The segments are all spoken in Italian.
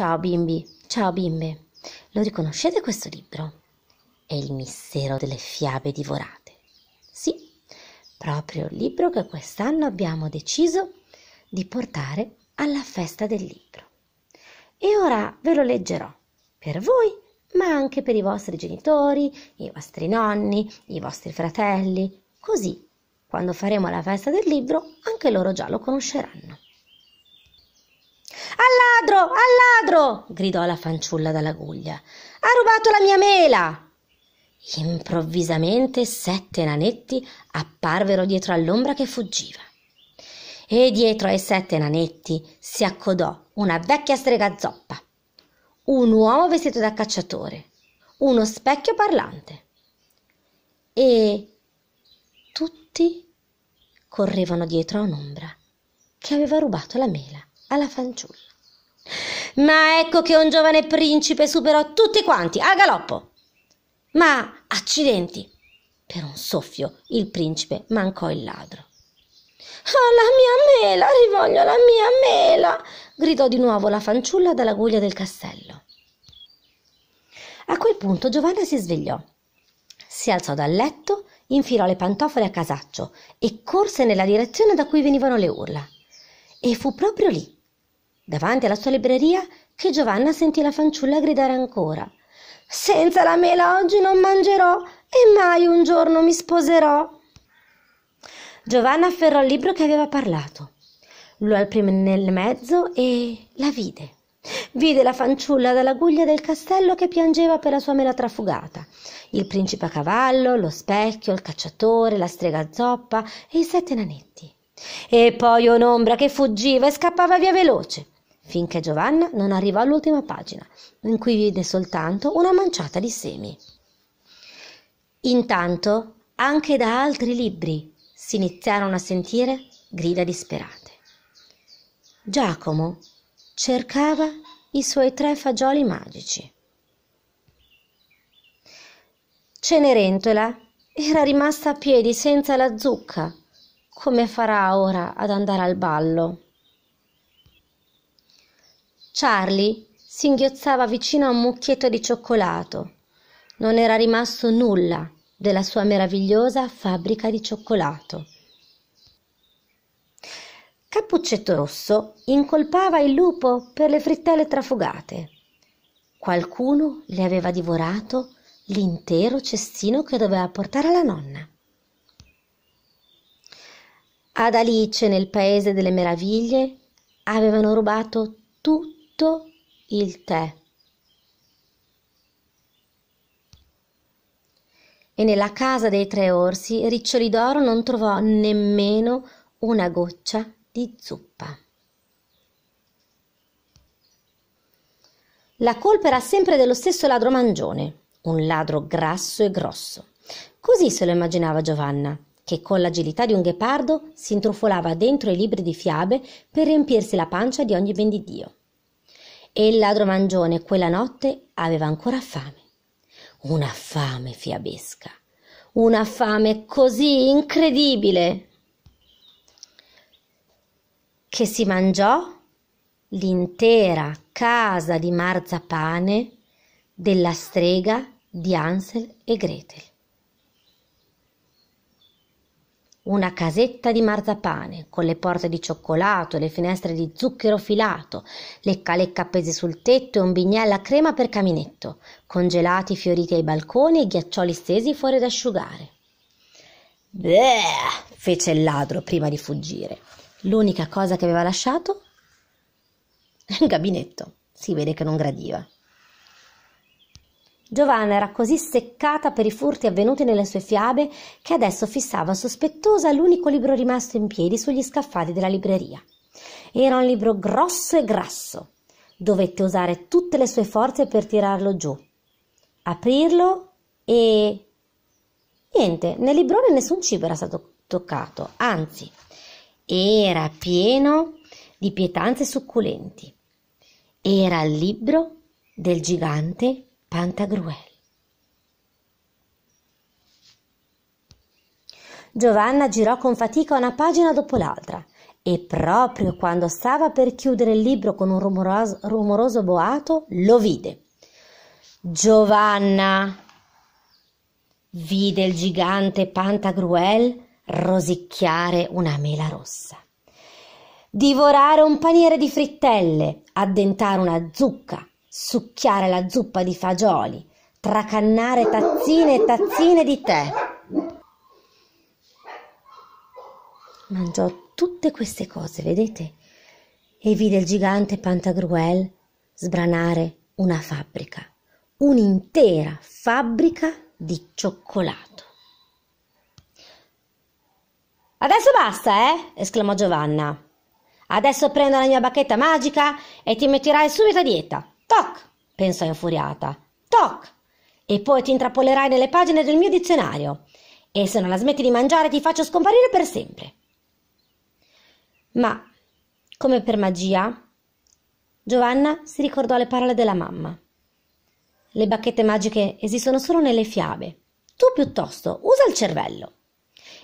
Ciao bimbi, ciao bimbe. Lo riconoscete questo libro? È il mistero delle fiabe divorate. Sì, proprio il libro che quest'anno abbiamo deciso di portare alla festa del libro. E ora ve lo leggerò per voi, ma anche per i vostri genitori, i vostri nonni, i vostri fratelli, così quando faremo la festa del libro anche loro già lo conosceranno. Al ladro, al ladro! gridò la fanciulla dall'aguglia. Ha rubato la mia mela! Improvvisamente sette nanetti apparvero dietro all'ombra che fuggiva. E dietro ai sette nanetti si accodò una vecchia strega zoppa, un uomo vestito da cacciatore, uno specchio parlante. E tutti correvano dietro a un'ombra che aveva rubato la mela alla fanciulla. Ma ecco che un giovane principe superò tutti quanti a galoppo. Ma accidenti! Per un soffio il principe mancò il ladro. Oh, la mia mela, rivoglio la mia mela! gridò di nuovo la fanciulla dalla guglia del castello. A quel punto Giovanna si svegliò. Si alzò dal letto, infilò le pantofole a casaccio e corse nella direzione da cui venivano le urla. E fu proprio lì Davanti alla sua libreria che Giovanna sentì la fanciulla gridare ancora. Senza la mela oggi non mangerò e mai un giorno mi sposerò. Giovanna afferrò il libro che aveva parlato. Lo alprime nel mezzo e la vide. Vide la fanciulla dalla guglia del castello che piangeva per la sua mela trafugata, il principe a cavallo, lo specchio, il cacciatore, la strega zoppa e i sette nanetti. E poi un'ombra che fuggiva e scappava via veloce finché Giovanna non arrivò all'ultima pagina, in cui vide soltanto una manciata di semi. Intanto, anche da altri libri si iniziarono a sentire grida disperate. Giacomo cercava i suoi tre fagioli magici. Cenerentola era rimasta a piedi senza la zucca. Come farà ora ad andare al ballo? Charlie singhiozzava vicino a un mucchietto di cioccolato. Non era rimasto nulla della sua meravigliosa fabbrica di cioccolato. Cappuccetto Rosso incolpava il lupo per le frittelle trafugate. Qualcuno le aveva divorato l'intero cestino che doveva portare alla nonna. Ad Alice nel Paese delle Meraviglie avevano rubato tutto tutto il tè. E nella casa dei tre orsi Riccioli d'Oro non trovò nemmeno una goccia di zuppa. La colpa era sempre dello stesso ladro mangione, un ladro grasso e grosso. Così se lo immaginava Giovanna, che con l'agilità di un ghepardo si intrufolava dentro i libri di fiabe per riempirsi la pancia di ogni bendidio e il ladro mangione quella notte aveva ancora fame. Una fame fiabesca, una fame così incredibile che si mangiò l'intera casa di marzapane della strega di Ansel e Gretel. Una casetta di marzapane, con le porte di cioccolato, le finestre di zucchero filato, le calecca appese sul tetto e un bignello a crema per caminetto, congelati fioriti ai balconi e ghiaccioli stesi fuori ad asciugare. Beh, fece il ladro prima di fuggire. L'unica cosa che aveva lasciato? Il gabinetto. Si vede che non gradiva. Giovanna era così seccata per i furti avvenuti nelle sue fiabe che adesso fissava sospettosa l'unico libro rimasto in piedi sugli scaffali della libreria. Era un libro grosso e grasso. Dovette usare tutte le sue forze per tirarlo giù, aprirlo e... Niente, nel librone nessun cibo era stato toccato, anzi, era pieno di pietanze succulenti. Era il libro del gigante Pantagruel. Giovanna girò con fatica una pagina dopo l'altra e proprio quando stava per chiudere il libro con un rumoroso, rumoroso boato lo vide. Giovanna vide il gigante Pantagruel rosicchiare una mela rossa, divorare un paniere di frittelle, addentare una zucca, succhiare la zuppa di fagioli, tracannare tazzine e tazzine di tè. Mangiò tutte queste cose, vedete? E vide il gigante Pantagruel sbranare una fabbrica, un'intera fabbrica di cioccolato. Adesso basta, eh? esclamò Giovanna. Adesso prendo la mia bacchetta magica e ti metterai subito a dieta. Toc, pensò infuriata. Toc! E poi ti intrappolerai nelle pagine del mio dizionario. E se non la smetti di mangiare ti faccio scomparire per sempre. Ma, come per magia, Giovanna si ricordò le parole della mamma. Le bacchette magiche esistono solo nelle fiabe. Tu piuttosto usa il cervello.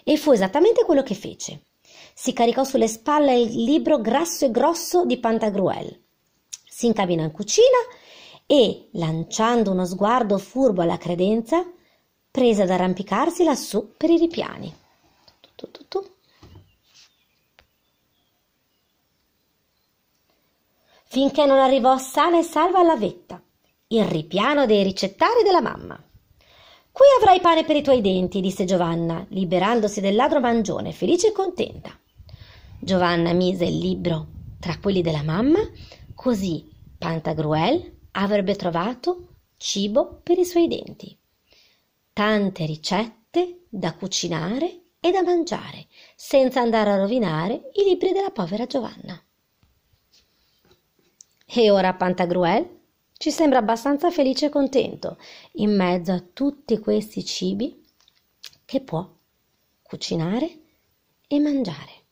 E fu esattamente quello che fece. Si caricò sulle spalle il libro grasso e grosso di Pantagruel si incamina in cucina e, lanciando uno sguardo furbo alla credenza, prese ad arrampicarsi lassù per i ripiani. Tu, tu, tu, Finché non arrivò sana e salva alla vetta, il ripiano dei ricettari della mamma. Qui avrai pane per i tuoi denti, disse Giovanna, liberandosi del ladro mangione, felice e contenta. Giovanna mise il libro tra quelli della mamma, Così Pantagruel avrebbe trovato cibo per i suoi denti. Tante ricette da cucinare e da mangiare, senza andare a rovinare i libri della povera Giovanna. E ora Pantagruel ci sembra abbastanza felice e contento in mezzo a tutti questi cibi che può cucinare e mangiare.